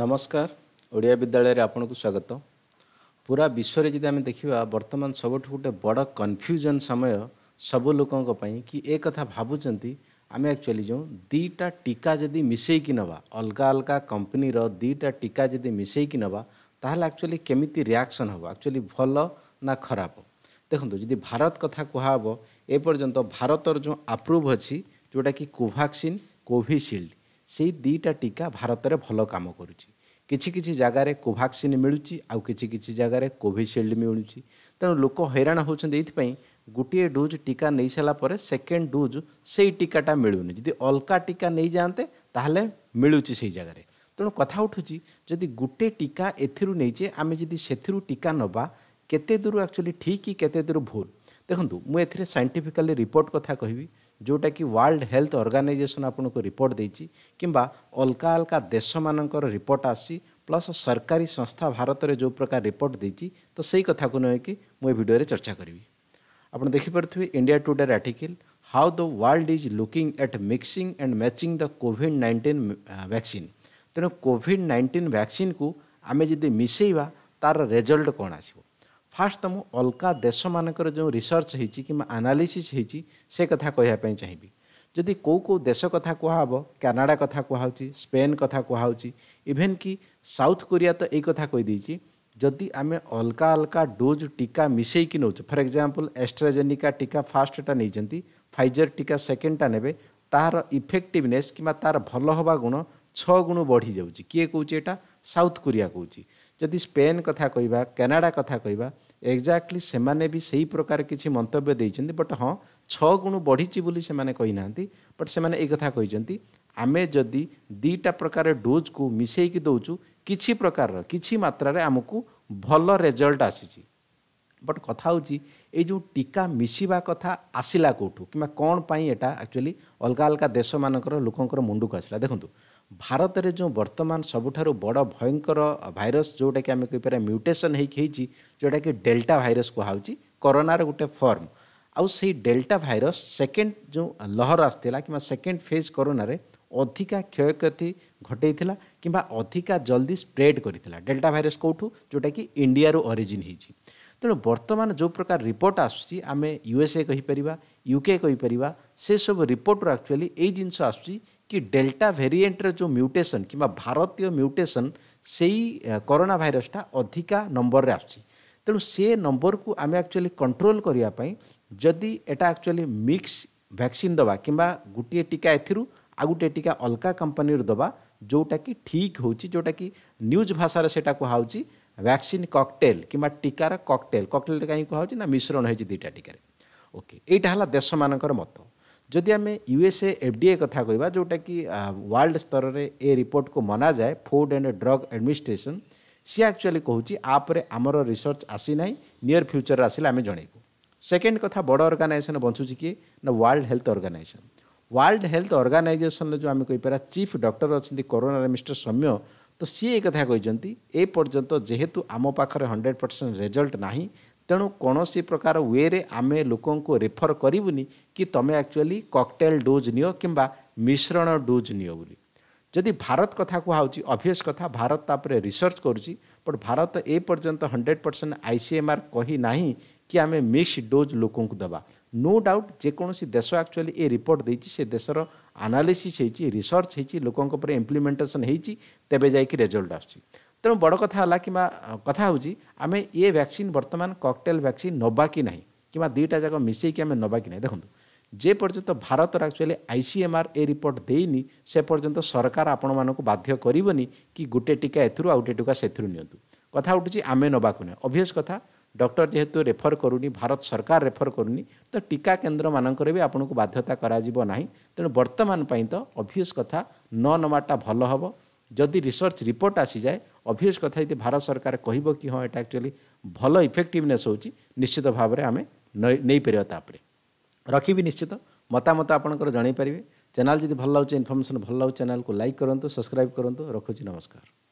ନମସ୍କାର ଓଡ଼ିଆ ବିଦ୍ୟାଳୟରେ ଆପଣଙ୍କୁ ସ୍ୱାଗତ ପୁରା ବିଶ୍ୱରେ ଯଦି ଆମେ ଦେଖିବା ବର୍ତ୍ତମାନ ସବୁଠୁ ଗୋଟେ ବଡ଼ କନଫ୍ୟୁଜନ୍ ସମୟ ସବୁ ଲୋକଙ୍କ ପାଇଁ କି ଏ କଥା ଭାବୁଛନ୍ତି ଆମେ ଆକ୍ଚୁଆଲି ଯେଉଁ ଦୁଇଟା ଟୀକା ଯଦି ମିଶାଇକି ନେବା ଅଲଗା ଅଲଗା କମ୍ପାନୀର ଦୁଇଟା ଟୀକା ଯଦି ମିଶାଇକି ନେବା ତାହେଲେ ଆକ୍ଚୁଆଲି କେମିତି ରିଆକ୍ସନ୍ ହେବ ଆକ୍ଚୁଆଲି ଭଲ ନା ଖରାପ ଦେଖନ୍ତୁ ଯଦି ଭାରତ କଥା କୁହାହେବ ଏପର୍ଯ୍ୟନ୍ତ ଭାରତର ଯେଉଁ ଆପ୍ରୁଭ୍ ଅଛି ଯେଉଁଟାକି କୋଭାକ୍ସିନ୍ କୋଭିସିଲ୍ଡ ସେଇ ଦୁଇଟା ଟୀକା ଭାରତରେ ଭଲ କାମ କରୁଛି କିଛି କିଛି ଜାଗାରେ କୋଭାକ୍ସିନ୍ ମିଳୁଛି ଆଉ କିଛି କିଛି ଜାଗାରେ କୋଭିସିଲ୍ଡ ମିଳୁଛି ତେଣୁ ଲୋକ ହଇରାଣ ହେଉଛନ୍ତି ଏଇଥିପାଇଁ ଗୋଟିଏ ଡୋଜ୍ ଟୀକା ନେଇସାରିଲା ପରେ ସେକେଣ୍ଡ ଡୋଜ୍ ସେଇ ଟୀକାଟା ମିଳୁନି ଯଦି ଅଲଗା ଟୀକା ନେଇଯାଆନ୍ତେ ତାହେଲେ ମିଳୁଛି ସେଇ ଜାଗାରେ ତେଣୁ କଥା ଉଠୁଛି ଯଦି ଗୋଟେ ଟୀକା ଏଥିରୁ ନେଇଛେ ଆମେ ଯଦି ସେଥିରୁ ଟୀକା ନେବା କେତେ ଦୂର ଆକ୍ଚୁଆଲି ଠିକ୍ କେତେ ଦୂର ଭୁଲ ଦେଖନ୍ତୁ ମୁଁ ଏଥିରେ ସାଇଣ୍ଟିଫିକାଲି ରିପୋର୍ଟ କଥା କହିବି जोटा कि वर्ल्ड हेल्थ ऑर्गेनाइजेशन आपको रिपोर्ट देवा अलका अलका देश मानकर रिपोर्ट आसी प्लस सरकारी संस्था भारत में जो प्रकार रिपोर्ट देती तो सही कथा uh, को नहीं कि मुझे भिडियो चर्चा करी आप देखिपे India Today article how the world is looking at mixing and matching the COVID nineteen vaccine तेणु कोविड नाइंटीन वैक्सीन को आम जी मिसेवा तार रेजल्ट कौन आसो ଫାର୍ଷ୍ଟ ତ ମୁଁ ଅଲଗା ଦେଶମାନଙ୍କର ଯେଉଁ ରିସର୍ଚ୍ଚ ହେଇଛି କିମ୍ବା ଆନାଲିସିସ୍ ହେଇଛି ସେ କଥା କହିବା ପାଇଁ ଚାହିଁବି ଯଦି କେଉଁ କେଉଁ ଦେଶ କଥା କୁହାହେବ କାନାଡ଼ା କଥା କୁହାହେଉଛି ସ୍ପେନ୍ କଥା କୁହାହେଉଛି ଇଭେନ୍ କି ସାଉଥ୍ କୋରିଆ ତ ଏଇ କଥା କହିଦେଇଛି ଯଦି ଆମେ ଅଲଗା ଅଲଗା ଡୋଜ୍ ଟୀକା ମିଶାଇକି ନେଉଛୁ ଫର୍ ଏକ୍ଜାମ୍ପଲ୍ ଏଷ୍ଟ୍ରାଜେନିକା ଟୀକା ଫାର୍ଷ୍ଟଟା ନେଇଛନ୍ତି ଫାଇଜର ଟୀକା ସେକେଣ୍ଡଟା ନେବେ ତାହାର ଇଫେକ୍ଟିଭନେସ୍ କିମ୍ବା ତା'ର ଭଲ ହେବା ଗୁଣ ଛଅ ଗୁଣ ବଢ଼ିଯାଉଛି କିଏ କହୁଛି ଏଇଟା ସାଉଥ୍ କୋରିଆ କହୁଛି ଯଦି ସ୍ପେନ୍ କଥା କହିବା କାନାଡ଼ା କଥା କହିବା ଏକ୍ଜାକ୍ଟଲି ସେମାନେ ବି ସେହି ପ୍ରକାର କିଛି ମନ୍ତବ୍ୟ ଦେଇଛନ୍ତି ବଟ୍ ହଁ ଛଅ ଗୁଣ ବଢ଼ିଛି ବୋଲି ସେମାନେ କହିନାହାନ୍ତି ବଟ୍ ସେମାନେ ଏଇ କଥା କହିଛନ୍ତି ଆମେ ଯଦି ଦୁଇଟା ପ୍ରକାର ଡୋଜ୍କୁ ମିଶାଇକି ଦେଉଛୁ କିଛି ପ୍ରକାରର କିଛି ମାତ୍ରାରେ ଆମକୁ ଭଲ ରେଜଲ୍ଟ ଆସିଛି ବଟ୍ କଥା ହେଉଛି ଏଇ ଯେଉଁ ଟୀକା ମିଶିବା କଥା ଆସିଲା କେଉଁଠୁ କିମ୍ବା କ'ଣ ପାଇଁ ଏଇଟା ଆକ୍ଚୁଆଲି ଅଲଗା ଅଲଗା ଦେଶମାନଙ୍କର ଲୋକଙ୍କର ମୁଣ୍ଡକୁ ଆସିଲା ଦେଖନ୍ତୁ ଭାରତରେ ଯେଉଁ ବର୍ତ୍ତମାନ ସବୁଠାରୁ ବଡ଼ ଭୟଙ୍କର ଭାଇରସ୍ ଯେଉଁଟାକି ଆମେ କହିପାରିବା ମ୍ୟୁଟେସନ୍ ହେଇକି ହେଇଛି ଯେଉଁଟାକି ଡେଲ୍ଟା ଭାଇରସ୍ କୁହାହେଉଛି କରୋନାର ଗୋଟେ ଫର୍ମ ଆଉ ସେଇ ଡେଲ୍ଟା ଭାଇରସ୍ ସେକେଣ୍ଡ ଯେଉଁ ଲହର ଆସିଥିଲା କିମ୍ବା ସେକେଣ୍ଡ ଫେଜ୍ କରୋନାରେ ଅଧିକା କ୍ଷୟକ୍ଷତି ଘଟେଇଥିଲା କିମ୍ବା ଅଧିକା ଜଲ୍ଦି ସ୍ପ୍ରେଡ୍ କରିଥିଲା ଡେଲ୍ଟା ଭାଇରସ୍ କେଉଁଠୁ ଯେଉଁଟାକି ଇଣ୍ଡିଆରୁ ଅରିଜିନ୍ ହେଇଛି ତେଣୁ ବର୍ତ୍ତମାନ ଯେଉଁ ପ୍ରକାର ରିପୋର୍ଟ ଆସୁଛି ଆମେ ୟୁଏସ୍ଏ କହିପାରିବା ୟୁକେ କହିପାରିବା ସେସବୁ ରିପୋର୍ଟରୁ ଆକ୍ଚୁଆଲି ଏଇ ଜିନିଷ ଆସୁଛି କି ଡେଲ୍ଟା ଭେରିଏଣ୍ଟର ଯେଉଁ ମ୍ୟୁଟେସନ୍ କିମ୍ବା ଭାରତୀୟ ମ୍ୟୁଟେସନ୍ ସେଇ କରୋନା ଭାଇରସ୍ଟା ଅଧିକା ନମ୍ବରରେ ଆସୁଛି ତେଣୁ ସେ ନମ୍ବରକୁ ଆମେ ଆକ୍ଚୁଆଲି କଣ୍ଟ୍ରୋଲ୍ କରିବା ପାଇଁ ଯଦି ଏଇଟା ଆକ୍ଚୁଆଲି ମିକ୍ସ ଭ୍ୟାକ୍ସିନ୍ ଦେବା କିମ୍ବା ଗୋଟିଏ ଟୀକା ଏଥିରୁ ଆଉ ଗୋଟିଏ ଟୀକା ଅଲଗା କମ୍ପାନୀରୁ ଦେବା ଯେଉଁଟାକି ଠିକ୍ ହେଉଛି ଯେଉଁଟାକି ନ୍ୟୁଜ୍ ଭାଷାରେ ସେଇଟା କୁହାହେଉଛି ଭ୍ୟାକ୍ସିନ୍ ককটেল କିମ୍ବା ଟୀକାର କକଟେଲ୍ କକଟେଲ୍ କାହିଁକି କୁହାହେଉଛି ନା ମିଶ୍ରଣ ହୋଇଛି ଦୁଇଟା ଟୀକାରେ ଓକେ ଏଇଟା ହେଲା ଦେଶମାନଙ୍କର ମତ ଯଦି ଆମେ U S A F D A କଥା କହିବା ଯେଉଁଟାକି ୱାର୍ଲଡ ସ୍ତରରେ ଏ ରିପୋର୍ଟକୁ ମନାଯାଏ ଫୁଡ୍ ଆଣ୍ଡ ଡ୍ରଗ୍ ଆଡମିନିଷ୍ଟ୍ରେସନ୍ ସିଏ ଆକ୍ଚୁଆଲି କହୁଛି ଆ ପରେ ଆମର ରିସର୍ଚ୍ଚ ଆସିନାହିଁ ନିୟର୍ ଫ୍ୟୁଚର୍ରେ ଆସିଲେ ଆମେ ଜଣେଇବୁ ସେକେଣ୍ଡ କଥା ବଡ଼ ଅର୍ଗାନାଇଜେସନ୍ ବଞ୍ଚୁଛି କି ନା world health organization world health ଅର୍ଗାନାଇଜେସନ୍ରେ ଯେଉଁ ଆମେ କହିପାରିବା ଚିଫ୍ ଡକ୍ଟର ଅଛନ୍ତି କରୋନାରେ ମିଷ୍ଟର ସୌମ୍ୟ ତ ସିଏ ଏ କଥା କହିଛନ୍ତି ଏ ପର୍ଯ୍ୟନ୍ତ ଯେହେତୁ ଆମ ପାଖରେ ହଣ୍ଡ୍ରେଡ଼ ପରସେଣ୍ଟ ରେଜଲ୍ଟ ନାହିଁ ତେଣୁ କୌଣସି ପ୍ରକାର ୱେରେ ଆମେ ଲୋକଙ୍କୁ ରେଫର କରିବୁନି କି ତୁମେ ଆକ୍ଚୁଆଲି କକଟେଲ୍ ଡୋଜ୍ ନିଅ କିମ୍ବା ମିଶ୍ରଣ ଡୋଜ୍ ନିଅ ବୋଲି ଯଦି ଭାରତ କଥା କୁହାହେଉଛି ଅଭିୟସ୍ କଥା ଭାରତ ତାପରେ ରିସର୍ଚ୍ଚ କରୁଛି ବଟ୍ ଭାରତ ଏ ପର୍ଯ୍ୟନ୍ତ hundred percent I C M R କହିନାହିଁ कि आम मिक्स डोज लोक दबा नो डाउट जेकोसी देश आकचुअली ये रिपोर्ट देती से देशर आनालीसीस रिसर्च हो इम्प्लीमेंटेसन तबे जा रेजल्ट आसमु बड़ कथा कि कथा आम ये भैक्सीन बर्तमान ककटेल भैक्सीन नवा कि ना कि दुईटा जाक मिसेक नवा कि नहीं देखो जेपर्यंत भारत आकचुअली आईसीएमआर ए रिपोर्ट देनी से पर्यटन सरकार आपण मानक बाध्य करनी कि गोटे टीका एथ गोटे टीका से कथ उठू आम नवाक ना अभीयस कथा ଡକ୍ଟର ଯେହେତୁ ରେଫର୍ କରୁନି ଭାରତ ସରକାର ରେଫର୍ କରୁନି ତ ଟିକା କେନ୍ଦ୍ରମାନଙ୍କରେ ବି ଆପଣଙ୍କୁ ବାଧ୍ୟତା କରାଯିବ ନାହିଁ ତେଣୁ ବର୍ତ୍ତମାନ ପାଇଁ ତ ଅଭିୟସ୍ କଥା ନ ନେବାଟା ଭଲ ହେବ ଯଦି ରିସର୍ଚ୍ଚ ରିପୋର୍ଟ ଆସିଯାଏ ଅଭିୟସ୍ କଥା ଯଦି ଭାରତ ସରକାର କହିବ କି ହଁ ଏଇଟା ଆକ୍ଚୁଆଲି ଭଲ ଇଫେକ୍ଟିଭନେସ୍ ହେଉଛି ନିଶ୍ଚିତ ଭାବରେ ଆମେ ନେଇପାରିବା ତା'ପରେ ରଖିବି ନିଶ୍ଚିତ ମତାମତ ଆପଣଙ୍କର ଜଣାଇପାରିବେ ଚ୍ୟାନେଲ୍ ଯଦି ଭଲ ଲାଗୁଛି ଇନଫର୍ମେସନ୍ ଭଲ ଲାଗୁଛି ଚ୍ୟାନେଲ୍କୁ ଲାଇକ୍ କରନ୍ତୁ ସବସ୍କ୍ରାଇବ୍ କରନ୍ତୁ ରଖୁଛି ନମସ୍କାର